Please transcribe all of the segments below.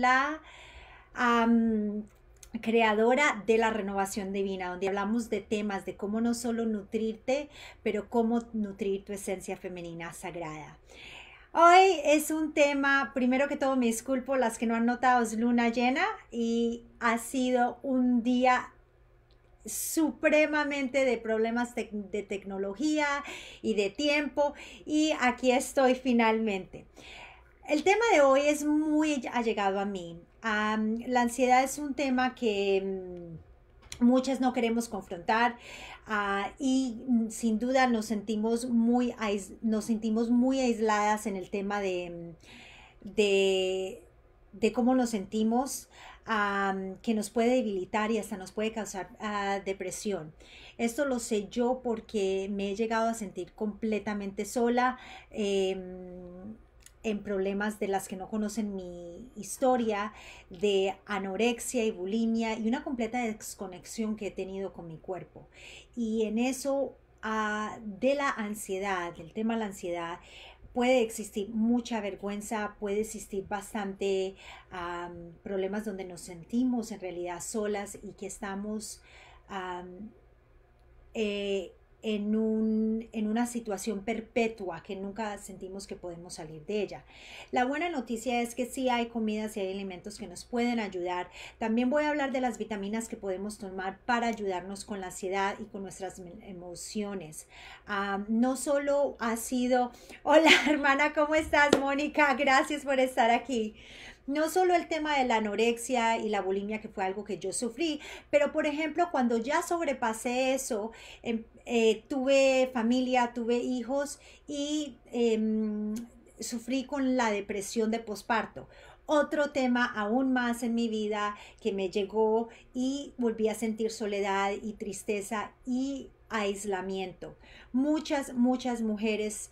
la creadora de la renovación divina, donde hablamos de temas de cómo no solo nutrirte, pero cómo nutrir tu esencia femenina sagrada. Hoy es un tema, primero que todo me disculpo, las que no han notado es luna llena y ha sido un día supremamente de problemas de tecnología y de tiempo y aquí estoy finalmente. El tema de hoy es muy allegado a mí. la ansiedad es un tema que mm, muchas no queremos confrontar ah, y mm, sin duda nos sentimos muy, nos sentimos muy aisladas en el tema de, mm, de, cómo nos sentimos. que nos puede debilitar y hasta nos puede causar ah, depresión. Esto lo sé yo porque me he llegado a sentir completamente sola. Em, en problemas de las que no conocen mi historia, de anorexia y bulimia y una completa desconexión que he tenido con mi cuerpo. Y en eso ah, de la ansiedad, del tema de la ansiedad, puede existir mucha vergüenza, puede existir bastante ah, problemas donde nos sentimos en realidad solas y que estamos ah, eh, en, en una situación perpetua que nunca sentimos que podemos salir de ella. La buena noticia es que sí hay comidas y hay alimentos que nos pueden ayudar. También voy a hablar de las vitaminas que podemos tomar para ayudarnos con la ansiedad y con nuestras em, emociones. Ah, no solo ha sido, hola hermana, ¿cómo estás Mónica? Gracias por estar aquí. No solo el tema de la anorexia y la bulimia, que fue algo que yo sufrí, pero por ejemplo, cuando ya sobrepasé eso, em, eh, tuve familia, tuve hijos y em, sufrí con la depresión de posparto otro tema aún más en mi vida que me llegó y volví a sentir soledad y tristeza y aislamiento. Muchas, muchas mujeres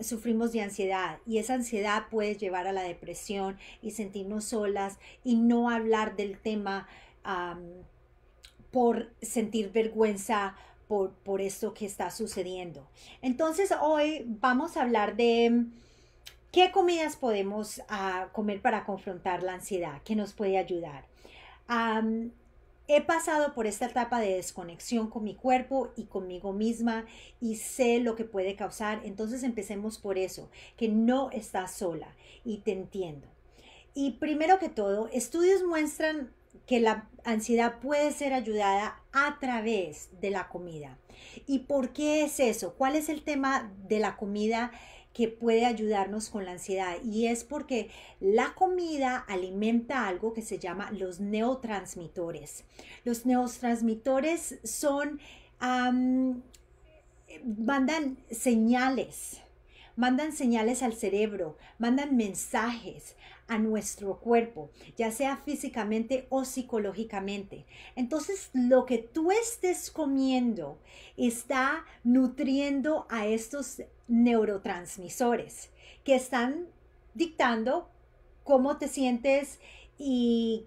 sufrimos de ansiedad y esa ansiedad puede llevar a la depresión y sentirnos solas y no hablar del tema por sentir vergüenza por, por esto que está sucediendo. Entonces hoy vamos a hablar de... Mm, ¿Qué comidas podemos ah, comer para confrontar la ansiedad? ¿Qué nos puede ayudar? He pasado por esta etapa de desconexión con mi cuerpo y conmigo misma y sé lo que puede causar. Entonces empecemos por eso, que no estás sola y te entiendo. Y primero que todo, estudios muestran que la ansiedad puede ser ayudada a través de la comida. ¿Y por qué es eso? ¿Cuál es el tema de la comida que puede ayudarnos con la ansiedad y es porque la comida alimenta algo que se llama los neotransmitores. Los neotransmitores son, mandan señales, mandan señales al cerebro, mandan mensajes nuestro cuerpo, ya sea físicamente o psicológicamente. Entonces, lo que tú estés comiendo está nutriendo a estos neurotransmisores que están dictando cómo te sientes y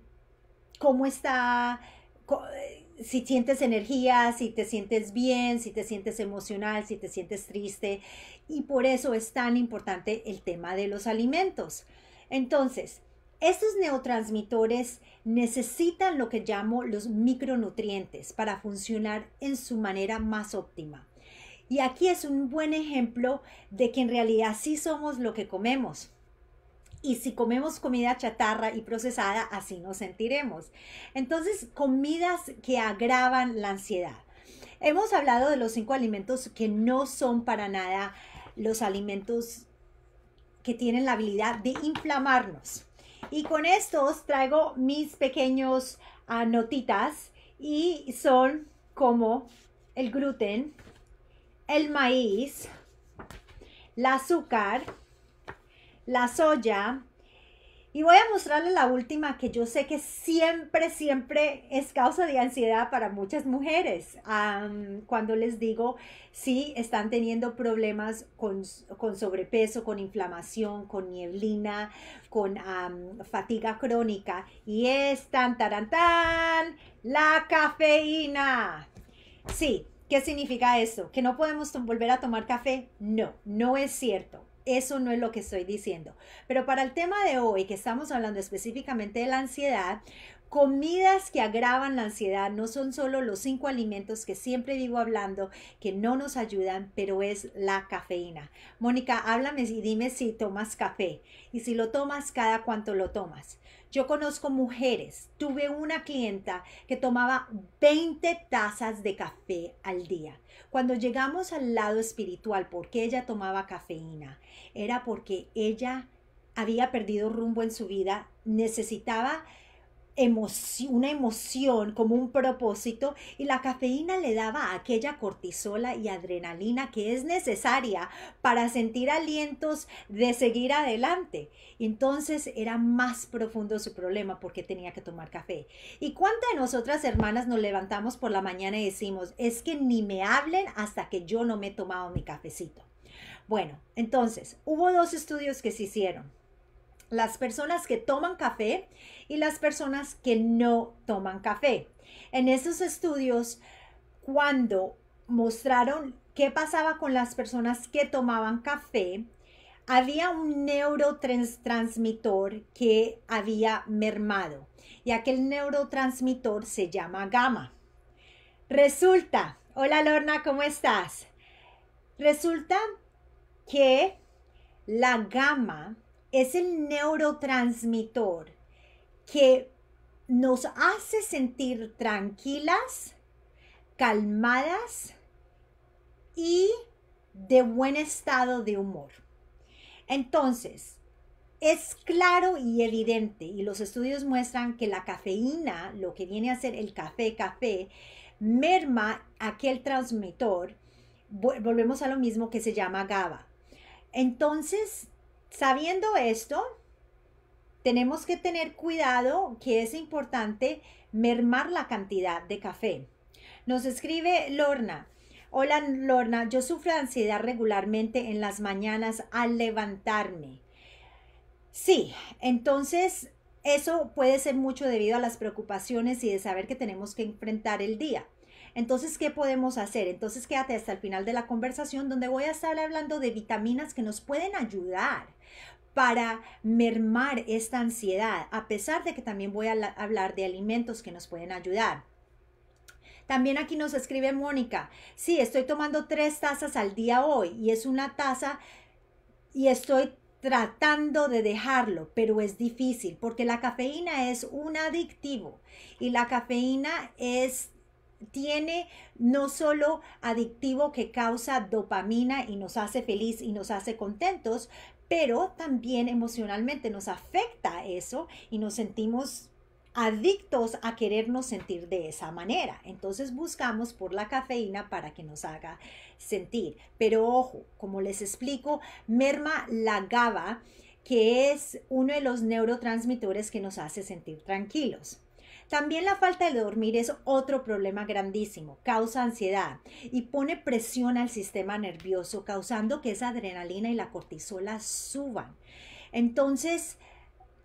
cómo está, eh, si sientes energía, si te sientes bien, si te sientes emocional, si te sientes triste. Y por eso es tan importante el tema de los alimentos. Entonces, estos neurotransmisores necesitan lo que llamo los micronutrientes para funcionar en su manera más óptima. Y aquí es un buen ejemplo de que en realidad sí somos lo que comemos. Y si comemos comida chatarra y procesada, así nos sentiremos. Entonces, comidas que agravan la ansiedad. Hemos hablado de los cinco alimentos que no son para nada los alimentos que tienen la habilidad de inflamarnos. Y con estos traigo mis pequeños ah, notitas y son como el gluten, el maíz, el azúcar, la soya, y voy a mostrarles la última que yo sé que siempre, siempre es causa de ansiedad para muchas mujeres. cuando les digo si están teniendo problemas con, sobrepeso, con inflamación, con nieblina, con fatiga crónica. Y es tan, tan, tan, la cafeína. Sí, ¿qué significa eso? ¿Que no podemos volver a tomar café? No, no es cierto. Eso no es lo que estoy diciendo. Pero para el tema de hoy, que estamos hablando específicamente de la ansiedad, comidas que agravan la ansiedad no son solo los cinco alimentos que siempre vivo hablando que no nos ayudan, pero es la cafeína. Mónica, háblame y dime si tomas café y si lo tomas, cada cuánto lo tomas. Yo conozco mujeres. Tuve una clienta que tomaba 20 tazas de café al día. Cuando llegamos al lado espiritual, ¿por qué ella tomaba cafeína, era porque ella había perdido rumbo en su vida, necesitaba emoción, una emoción, como un propósito, y la cafeína le daba aquella cortisola y adrenalina que es necesaria para sentir alientos de seguir adelante. Entonces era más profundo su problema porque tenía que tomar café. ¿Y cuántas de nosotras hermanas nos levantamos por la mañana y decimos, es que ni me hablen hasta que yo no me he tomado mi cafecito? Bueno, entonces hubo dos estudios que se hicieron las personas que toman café y las personas que no toman café. En esos estudios, cuando mostraron qué pasaba con las personas que tomaban café, había un neurotransmisor que había mermado y aquel neurotransmisor se llama gamma. Resulta, hola Lorna, ¿cómo estás? Resulta que la gamma es el neurotransmitor que nos hace sentir tranquilas, calmadas y de buen estado de humor. Entonces, es claro y evidente, y los estudios muestran que la cafeína, lo que viene a ser el café-café, merma aquel transmitor, volvemos a lo mismo que se llama GABA. Entonces, Sabiendo esto, tenemos que tener cuidado que es importante mermar la cantidad de café. Nos escribe Lorna. Hola Lorna, yo sufro ansiedad regularmente en las mañanas al levantarme. Sí, entonces eso puede ser mucho debido a las preocupaciones y de saber que tenemos que enfrentar el día. Entonces, ¿qué podemos hacer? Entonces, quédate hasta el final de la conversación donde voy a estar hablando de vitaminas que nos pueden ayudar para mermar esta ansiedad, a pesar de que también voy a hablar de alimentos que nos pueden ayudar. También aquí nos escribe Mónica, sí, estoy tomando tres tazas al día hoy y es una taza y estoy tratando de dejarlo, pero es difícil porque la cafeína es un adictivo y la cafeína es tiene no solo adictivo que causa dopamina y nos hace feliz y nos hace contentos, pero también emocionalmente nos afecta eso y nos sentimos adictos a querernos sentir de esa manera. Entonces buscamos por la cafeína para que nos haga sentir. Pero ojo, como les explico, merma la GABA, que es uno de los neurotransmitores que nos hace sentir tranquilos. También la falta de dormir es otro problema grandísimo, causa ansiedad y pone presión al sistema nervioso, causando que esa adrenalina y la cortisola suban. Entonces,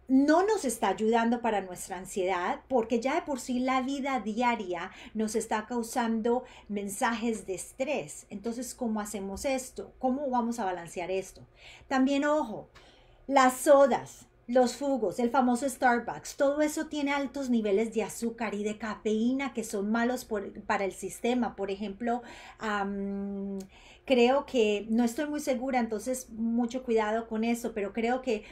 no nos está ayudando para nuestra ansiedad porque ya de por sí la vida diaria nos está causando mensajes de estrés. Entonces, ¿cómo hacemos esto? ¿Cómo vamos a balancear esto? También, ojo, las sodas los fugos, el famoso Starbucks, todo eso tiene altos niveles de azúcar y de cafeína que son malos para el sistema. Por ejemplo, creo que, no estoy muy segura, entonces mucho cuidado con eso, pero creo que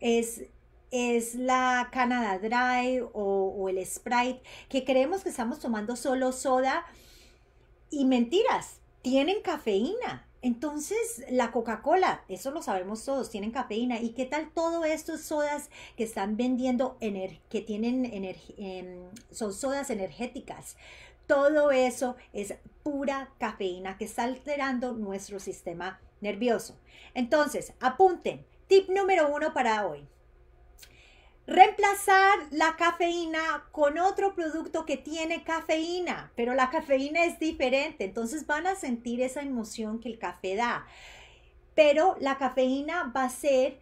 es es la Canada Dry o, o, el Sprite, que creemos que estamos tomando solo soda y mentiras, tienen cafeína. Entonces, la Coca-Cola, eso lo sabemos todos, tienen cafeína. ¿Y qué tal todo estos sodas que están vendiendo, que tienen em, son sodas energéticas? Todo eso es pura cafeína que está alterando nuestro sistema nervioso. Entonces, apunten, tip número uno para hoy. Reemplazar la cafeína con otro producto que tiene cafeína, pero la cafeína es diferente, entonces van a sentir esa emoción que el café da. Pero la cafeína va a ser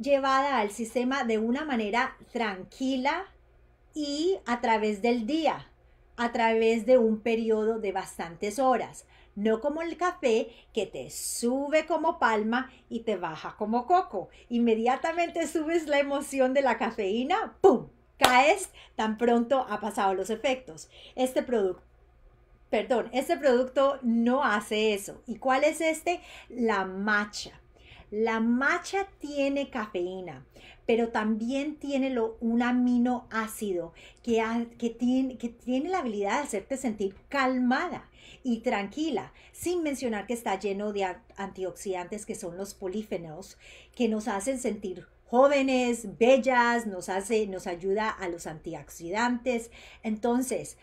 llevada al sistema de una manera tranquila y a través del día, a través de un periodo de bastantes horas no como el café que te sube como palma y te baja como coco. Inmediatamente subes la emoción de la cafeína, ¡pum! Caes tan pronto ha pasado los efectos. Este producto Perdón, este producto no hace eso. ¿Y cuál es este? La macha. La macha tiene cafeína, pero también tiene un aminoácido que, tiene, la habilidad de hacerte sentir calmada y tranquila, sin mencionar que está lleno de antioxidantes que son los polífenos que nos hacen sentir jóvenes, bellas, nos, hace, nos ayuda a los antioxidantes. Entonces,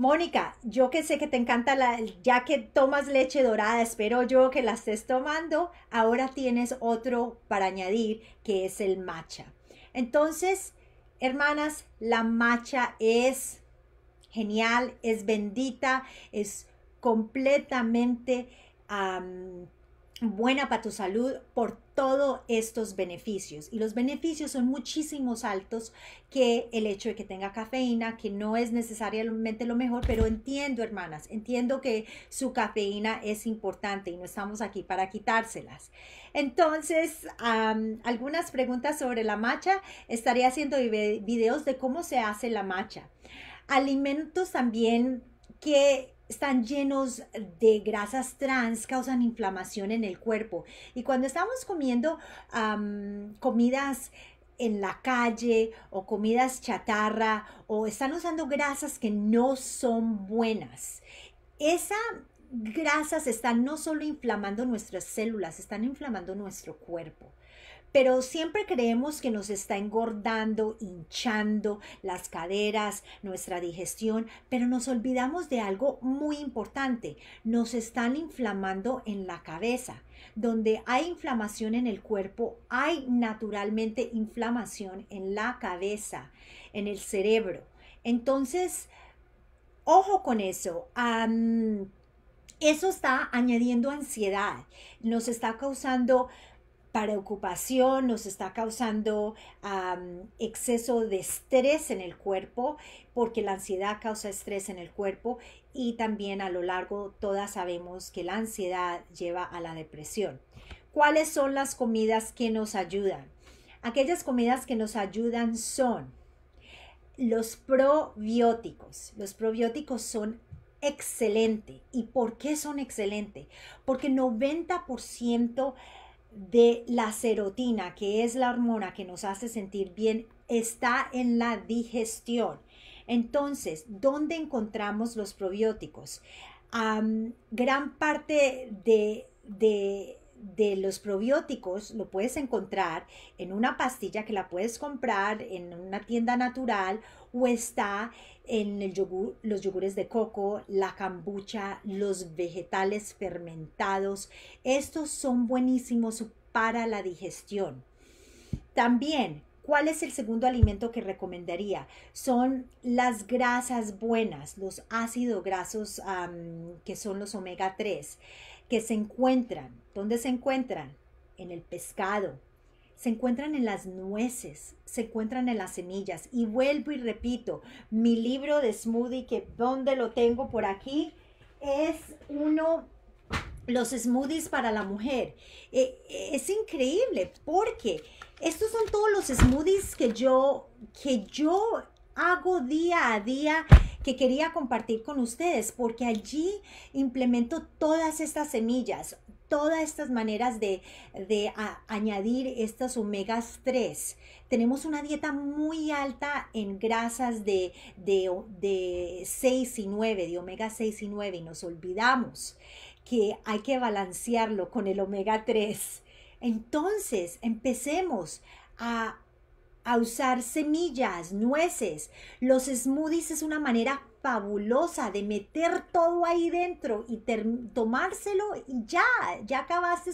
Mónica, yo que sé que te encanta la, ya que tomas leche dorada, espero yo que la estés tomando, ahora tienes otro para añadir que es el matcha. Entonces, hermanas, la matcha es genial, es bendita, es completamente buena para tu salud por todos estos beneficios. Y los beneficios son muchísimos altos que el hecho de que tenga cafeína, que no es necesariamente lo mejor, pero entiendo, hermanas, entiendo que su cafeína es importante y no estamos aquí para quitárselas. Entonces, algunas preguntas sobre la macha. Estaría haciendo videos de cómo se hace la macha. Alimentos también que están llenos de grasas trans, causan inflamación en el cuerpo. Y cuando estamos comiendo comidas en la calle o comidas chatarra o están usando grasas que no son buenas, esas grasas están no solo inflamando nuestras células, están inflamando nuestro cuerpo pero siempre creemos que nos está engordando, hinchando las caderas, nuestra digestión, pero nos olvidamos de algo muy importante, nos están inflamando en la cabeza. Donde hay inflamación en el cuerpo, hay naturalmente inflamación en la cabeza, en el cerebro. Entonces, ojo con eso. eso está añadiendo ansiedad, nos está causando preocupación, nos está causando exceso de estrés en el cuerpo, porque la ansiedad causa estrés en el cuerpo y también a lo largo todas sabemos que la ansiedad lleva a la depresión. ¿Cuáles son las comidas que nos ayudan? Aquellas comidas que nos ayudan son los probióticos. Los probióticos son excelentes. ¿Y por qué son excelentes? Porque 90% de la serotina, que es la hormona que nos hace sentir bien, está en la digestión. Entonces, ¿dónde encontramos los probióticos? gran parte de, de, los probióticos lo puedes encontrar en una pastilla que la puedes comprar en una tienda natural o está en el yogur, los yogures de coco, la cambucha, los vegetales fermentados. Estos son buenísimos para la digestión. También, ¿cuál es el segundo alimento que recomendaría? Son las grasas buenas, los ácidos grasos que son los omega 3, que se encuentran. ¿Dónde se encuentran? En el pescado, se encuentran en las nueces, se encuentran en las semillas. Y vuelvo y repito, mi libro de smoothie, que donde lo tengo por aquí, es uno, los smoothies para la mujer. E, e, es increíble porque estos son todos los smoothies que yo, que yo hago día a día que quería compartir con ustedes porque allí implemento todas estas semillas todas estas maneras de, añadir estas omegas 3. Tenemos una dieta muy alta en grasas de, 6 y 9, de omega 6 y 9, y nos olvidamos que hay que balancearlo con el omega 3. Entonces, empecemos a a usar semillas, nueces. Los smoothies es una manera fabulosa de meter todo ahí dentro y tomárselo y ya, ya acabaste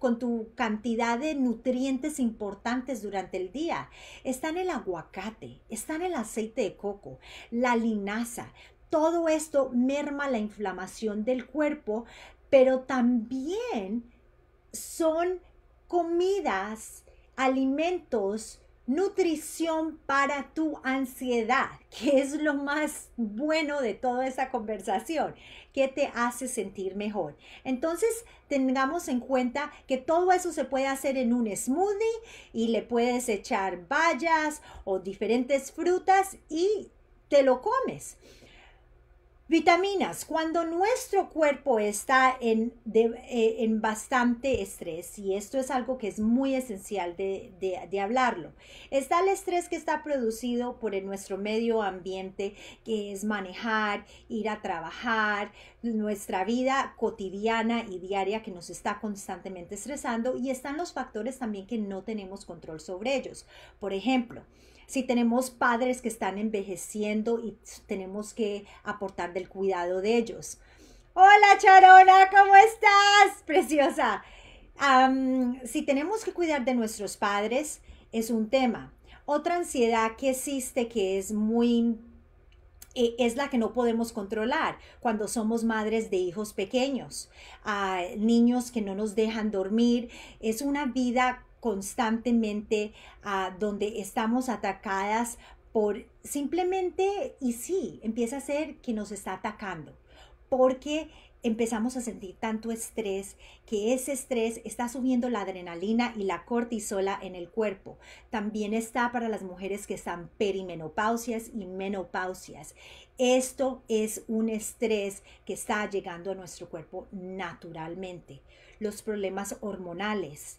con, tu cantidad de nutrientes importantes durante el día. Está en el aguacate, está en el aceite de coco, la linaza. Todo esto merma la inflamación del cuerpo, pero también son comidas, alimentos, nutrición para tu ansiedad, que es lo más bueno de toda esa conversación, que te hace sentir mejor. Entonces, tengamos en cuenta que todo eso se puede hacer en un smoothie y le puedes echar bayas o diferentes frutas y te lo comes. Vitaminas. Cuando nuestro cuerpo está eh, en, bastante estrés, y esto es algo que es muy esencial de, de, de, hablarlo, está el estrés que está producido por nuestro medio ambiente, que es manejar, ir a trabajar, nuestra vida cotidiana y diaria que nos está constantemente estresando, y están los factores también que no tenemos control sobre ellos. Por ejemplo, si tenemos padres que están envejeciendo y tenemos que aportar del cuidado de ellos. Hola Charona, ¿cómo estás? Preciosa. si tenemos que cuidar de nuestros padres, es un tema. Otra ansiedad que existe que es muy e, es la que no podemos controlar cuando somos madres de hijos pequeños, ah, niños que no nos dejan dormir. Es una vida constantemente, a donde estamos atacadas por simplemente, y sí, empieza a ser que nos está atacando, porque empezamos a sentir tanto estrés que ese estrés está subiendo la adrenalina y la cortisola en el cuerpo. También está para las mujeres que están perimenopausias y menopausias. Esto es un estrés que está llegando a nuestro cuerpo naturalmente. Los problemas hormonales,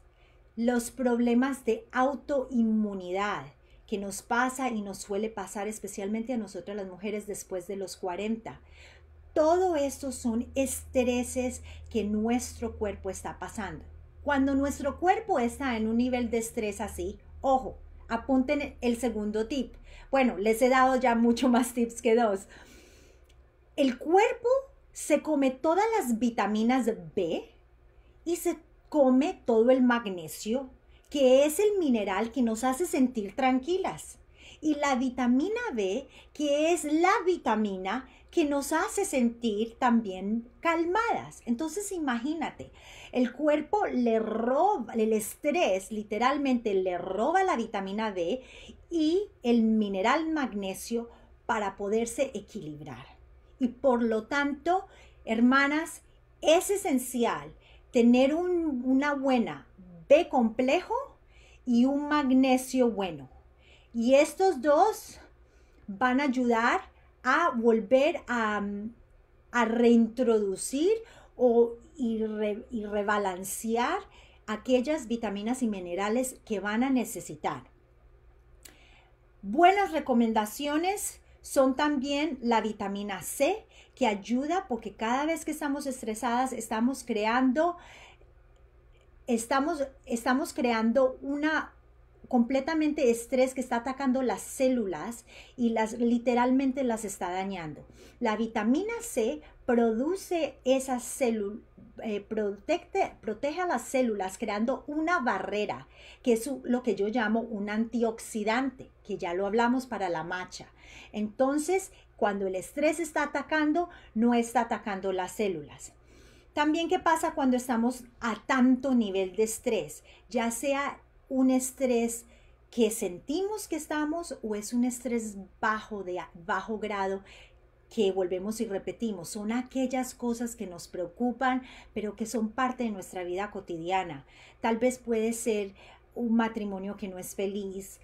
los problemas de autoinmunidad que nos pasa y nos suele pasar especialmente a nosotros las mujeres después de los 40. Todo esto son estreses que nuestro cuerpo está pasando. Cuando nuestro cuerpo está en un nivel de estrés así, ojo, apunten el segundo tip. Bueno, les he dado ya mucho más tips que dos. El cuerpo se come todas las vitaminas B y se come todo el magnesio, que es el mineral que nos hace sentir tranquilas, y la vitamina B, que es la vitamina que nos hace sentir también calmadas. Entonces imagínate, el cuerpo le roba, el estrés literalmente le roba la vitamina D y el mineral magnesio para poderse equilibrar. Y por lo tanto, hermanas, es esencial tener una buena B complejo y un magnesio bueno. Y estos dos van a ayudar a volver a, mm, reintroducir o, y rebalancear aquellas vitaminas y minerales que van a necesitar. Buenas recomendaciones son también la vitamina C que ayuda porque cada vez que estamos estresadas estamos creando, estamos, estamos creando una completamente estrés que está atacando las células y las literalmente las está dañando. La vitamina C produce esas células, eh, protege, protege a las células creando una barrera, que es lo que yo llamo un antioxidante, que ya lo hablamos para la macha. Entonces, cuando el estrés está atacando, no está atacando las células. También qué pasa cuando estamos a tanto nivel de estrés, ya sea un estrés que sentimos que estamos o es un estrés bajo de bajo grado que volvemos y repetimos, son aquellas cosas que nos preocupan, pero que son parte de nuestra vida cotidiana. Tal vez puede ser un matrimonio que no es feliz,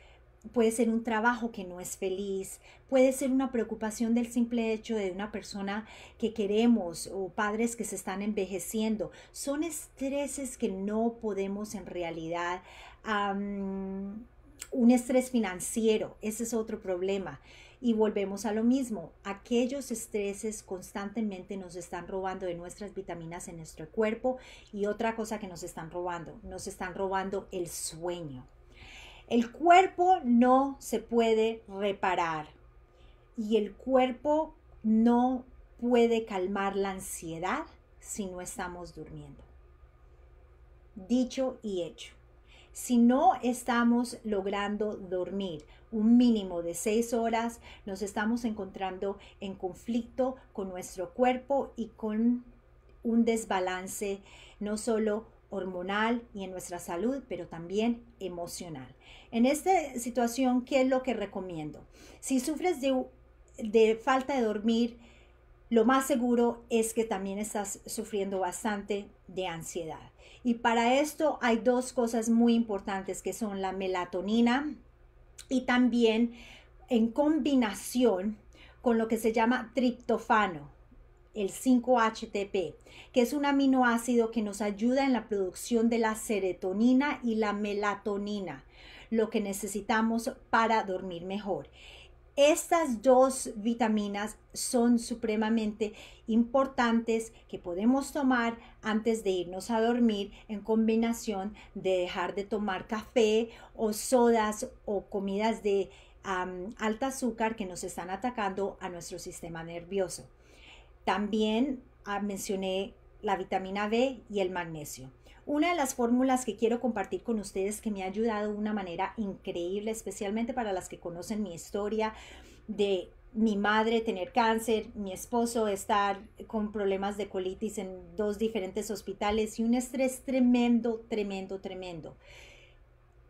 puede ser un trabajo que no es feliz, puede ser una preocupación del simple hecho de una persona que queremos o padres que se están envejeciendo. Son estreses que no podemos en realidad. un estrés financiero, ese es otro problema. Y volvemos a lo mismo, aquellos estreses constantemente nos están robando de nuestras vitaminas en nuestro cuerpo y otra cosa que nos están robando, nos están robando el sueño. El cuerpo no se puede reparar y el cuerpo no puede calmar la ansiedad si no estamos durmiendo. Dicho y hecho, si no estamos logrando dormir un mínimo de seis horas, nos estamos encontrando en conflicto con nuestro cuerpo y con un desbalance no solo hormonal y en nuestra salud, pero también emocional. En esta situación, ¿qué es lo que recomiendo? Si sufres de, de falta de dormir, lo más seguro es que también estás sufriendo bastante de ansiedad. Y para esto hay dos cosas muy importantes que son la melatonina y también en combinación con lo que se llama triptofano el 5-HTP, que es un aminoácido que nos ayuda en la producción de la serotonina y la melatonina, lo que necesitamos para dormir mejor. Estas dos vitaminas son supremamente importantes que podemos tomar antes de irnos a dormir en combinación de dejar de tomar café o sodas o comidas de alto alta azúcar que nos están atacando a nuestro sistema nervioso. También ah, mencioné la vitamina B y el magnesio. Una de las fórmulas que quiero compartir con ustedes que me ha ayudado de una manera increíble, especialmente para las que conocen mi historia de mi madre tener cáncer, mi esposo estar con problemas de colitis en dos diferentes hospitales y un estrés tremendo, tremendo, tremendo.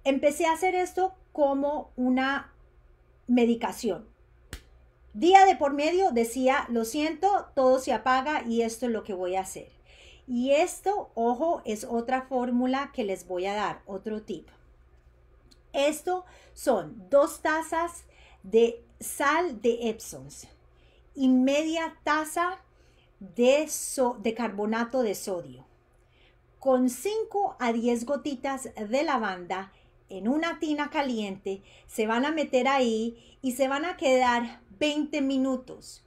Empecé a hacer esto como una medicación, Día de por medio decía, lo siento, todo se apaga y esto es lo que voy a hacer. Y esto, ojo, es otra fórmula que les voy a dar, otro tip. Esto son dos tazas de sal de Epsom y media taza de, de carbonato de sodio. Con 5 a 10 gotitas de lavanda en una tina caliente, se van a meter ahí y se van a quedar 20 minutos,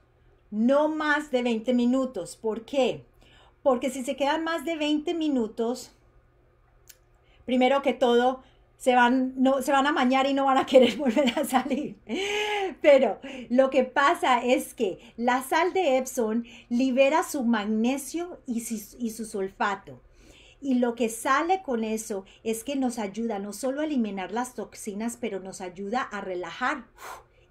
no más de 20 minutos. ¿Por qué? Porque si se quedan más de 20 minutos, primero que todo, se van, no, se van a mañar y no van a querer volver a salir. Pero lo que pasa es que la sal de Epson libera su magnesio y su, y su sulfato. Y lo que sale con eso es que nos ayuda no solo a eliminar las toxinas, pero nos ayuda a relajar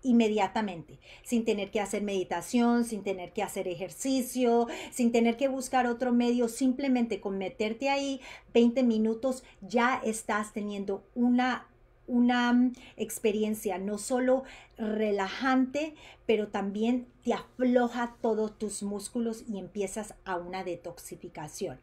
inmediatamente, sin tener que hacer meditación, sin tener que hacer ejercicio, sin tener que buscar otro medio, simplemente con meterte ahí 20 minutos ya estás teniendo una una mm, experiencia no solo relajante, pero también te afloja todos tus músculos y empiezas a una detoxificación.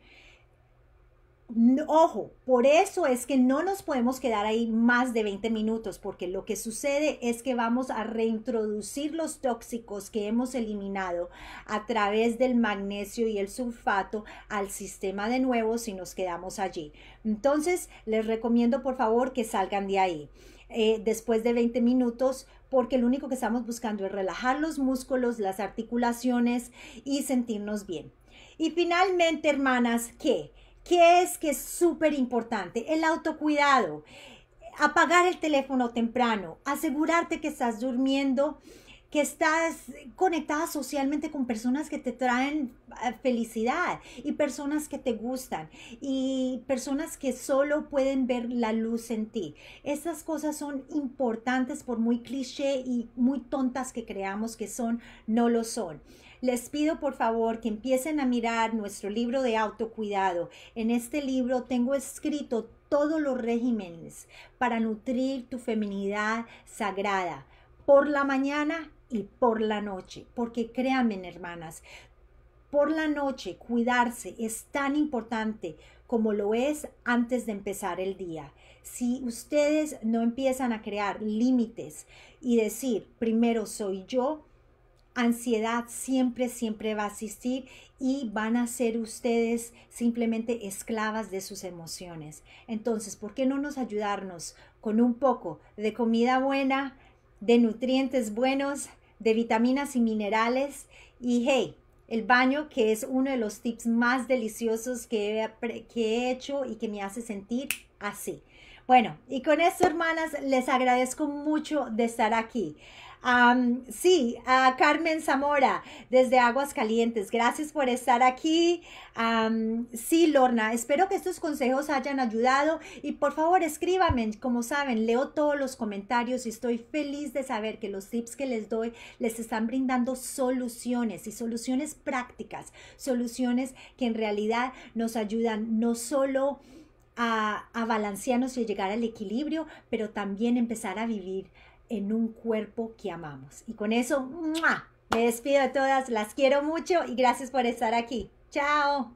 Ojo, por eso es que no nos podemos quedar ahí más de 20 minutos, porque lo que sucede es que vamos a reintroducir los tóxicos que hemos eliminado a través del magnesio y el sulfato al sistema de nuevo si nos quedamos allí. Entonces, les recomiendo por favor que salgan de ahí. Eh, después de 20 minutos, porque lo único que estamos buscando es relajar los músculos, las articulaciones y sentirnos bien. Y finalmente, hermanas, ¿qué? ¿Qué es que es súper importante? El autocuidado, apagar el teléfono temprano, asegurarte que estás durmiendo, que estás conectada socialmente con personas que te traen eh, felicidad y personas que te gustan y personas que solo pueden ver la luz en ti. Estas cosas son importantes por muy cliché y muy tontas que creamos que son, no lo son. Les pido por favor que empiecen a mirar nuestro libro de autocuidado. En este libro tengo escrito todos los regímenes para nutrir tu feminidad sagrada por la mañana y por la noche, porque créanme hermanas, por la noche cuidarse es tan importante como lo es antes de empezar el día. Si ustedes no empiezan a crear límites y decir, primero soy yo, ansiedad siempre, siempre va a existir y van a ser ustedes simplemente esclavas de sus emociones. Entonces, ¿por qué no nos ayudarnos con un poco de comida buena, de nutrientes buenos, de vitaminas y minerales? Y hey, el baño, que es uno de los tips más deliciosos que he, que he hecho y que me hace sentir así. Bueno, y con esto, hermanas, les agradezco mucho de estar aquí. sí, a Carmen Zamora desde Aguas Calientes, gracias por estar aquí. sí, Lorna, espero que estos consejos hayan ayudado y por favor escríbame, como saben, leo todos los comentarios y estoy feliz de saber que los tips que les doy les están brindando soluciones y soluciones prácticas, soluciones que en realidad nos ayudan no solo a, balancearnos y llegar al equilibrio, pero también empezar a vivir en un cuerpo que amamos. Y con eso, me despido a todas, las quiero mucho y gracias por estar aquí. Chao.